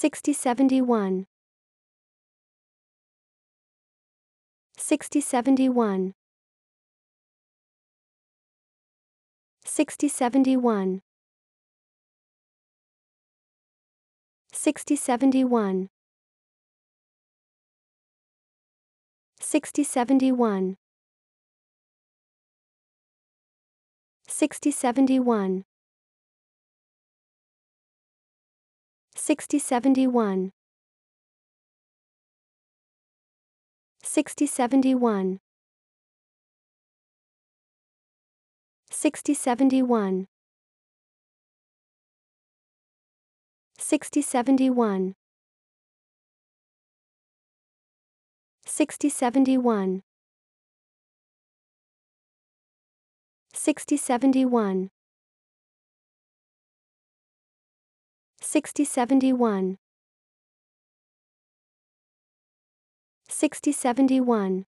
6071 6071 6071 6071 6071 6071 6071 6071 6071 6071 6071 6071 6071 6071